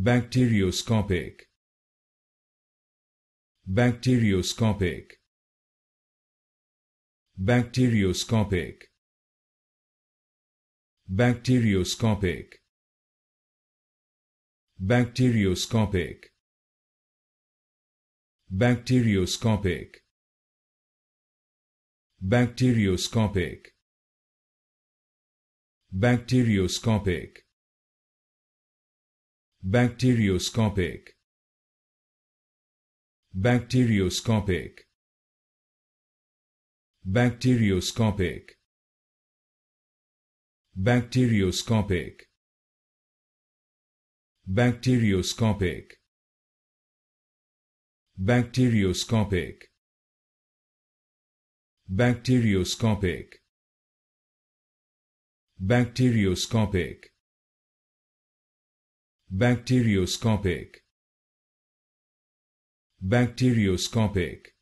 bacterioscopic bacterioscopic bacterioscopic bacterioscopic bacterioscopic bacterioscopic bacterioscopic bacterioscopic bacterioscopic bacterioscopic bacterioscopic bacterioscopic bacterioscopic bacterioscopic bacterioscopic bacterioscopic Bacterioscopic Bacterioscopic